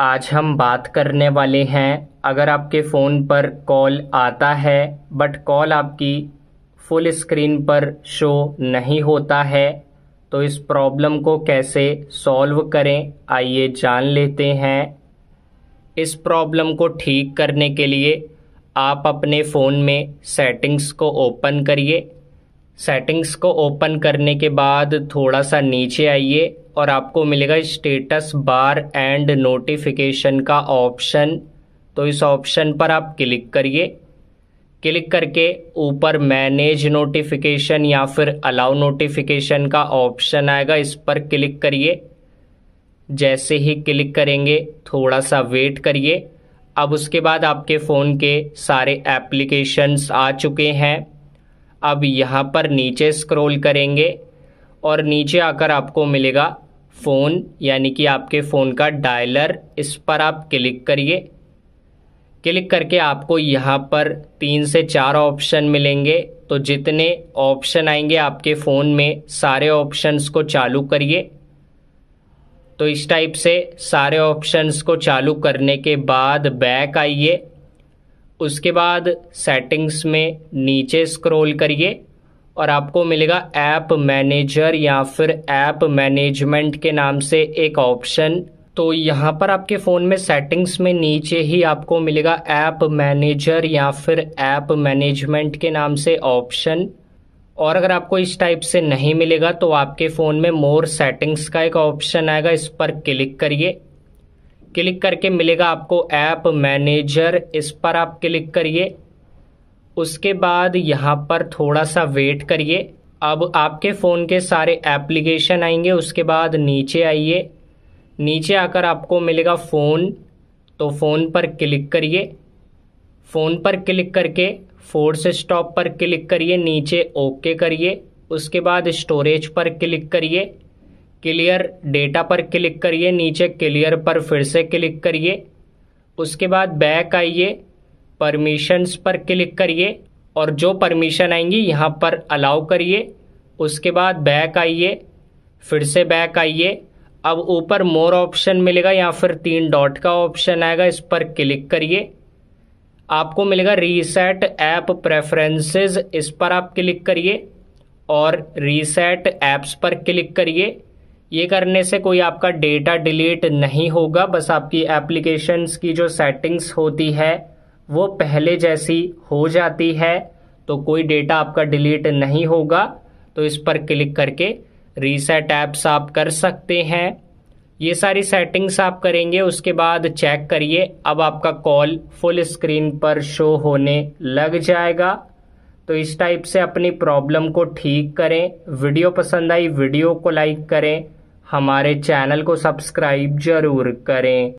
आज हम बात करने वाले हैं अगर आपके फ़ोन पर कॉल आता है बट कॉल आपकी फुल स्क्रीन पर शो नहीं होता है तो इस प्रॉब्लम को कैसे सॉल्व करें आइए जान लेते हैं इस प्रॉब्लम को ठीक करने के लिए आप अपने फ़ोन में सेटिंग्स को ओपन करिए सेटिंग्स को ओपन करने के बाद थोड़ा सा नीचे आइए और आपको मिलेगा स्टेटस बार एंड नोटिफिकेशन का ऑप्शन तो इस ऑप्शन पर आप क्लिक करिए क्लिक करके ऊपर मैनेज नोटिफिकेशन या फिर अलाउ नोटिफिकेशन का ऑप्शन आएगा इस पर क्लिक करिए जैसे ही क्लिक करेंगे थोड़ा सा वेट करिए अब उसके बाद आपके फ़ोन के सारे एप्लीकेशंस आ चुके हैं अब यहाँ पर नीचे स्क्रॉल करेंगे और नीचे आकर आपको मिलेगा फ़ोन यानी कि आपके फ़ोन का डायलर इस पर आप क्लिक करिए क्लिक करके आपको यहाँ पर तीन से चार ऑप्शन मिलेंगे तो जितने ऑप्शन आएंगे आपके फ़ोन में सारे ऑप्शंस को चालू करिए तो इस टाइप से सारे ऑप्शंस को चालू करने के बाद बैक आइए उसके बाद सेटिंग्स में नीचे स्क्रॉल करिए और आपको मिलेगा ऐप मैनेजर या फिर ऐप मैनेजमेंट के नाम से एक ऑप्शन तो यहाँ पर आपके फ़ोन में सेटिंग्स में नीचे ही आपको मिलेगा ऐप मैनेजर या फिर ऐप मैनेजमेंट के नाम से ऑप्शन और अगर आपको इस टाइप से नहीं मिलेगा तो आपके फ़ोन में मोर सेटिंग्स का एक ऑप्शन आएगा इस पर क्लिक करिए क्लिक करके मिलेगा आपको ऐप मैनेजर इस पर आप क्लिक करिए उसके बाद यहाँ पर थोड़ा सा वेट करिए अब आपके फ़ोन के सारे एप्लीकेशन आएंगे उसके बाद नीचे आइए नीचे आकर आपको मिलेगा फ़ोन तो फ़ोन पर क्लिक करिए फ़ोन पर क्लिक करके फोर्स स्टॉप पर क्लिक करिए नीचे ओके करिए उसके बाद स्टोरेज पर क्लिक करिए क्लियर डेटा पर क्लिक करिए नीचे क्लियर पर फिर से क्लिक करिए उसके बाद बैक आइए परमिशंस पर क्लिक करिए और जो परमिशन आएंगी यहाँ पर अलाउ करिए उसके बाद बैक आइए फिर से बैक आइए अब ऊपर मोर ऑप्शन मिलेगा या फिर तीन डॉट का ऑप्शन आएगा इस पर क्लिक करिए आपको मिलेगा रीसेट ऐप प्रेफरेंसेस इस पर आप क्लिक करिए और रीसेट ऐप्स पर क्लिक करिए ये करने से कोई आपका डेटा डिलीट नहीं होगा बस आपकी एप्लीकेशंस की जो सेटिंग्स होती है वो पहले जैसी हो जाती है तो कोई डेटा आपका डिलीट नहीं होगा तो इस पर क्लिक करके रीसेट ऐप्स आप कर सकते हैं ये सारी सेटिंग्स आप करेंगे उसके बाद चेक करिए अब आपका कॉल फुल स्क्रीन पर शो होने लग जाएगा तो इस टाइप से अपनी प्रॉब्लम को ठीक करें वीडियो पसंद आई वीडियो को लाइक करें हमारे चैनल को सब्सक्राइब जरूर करें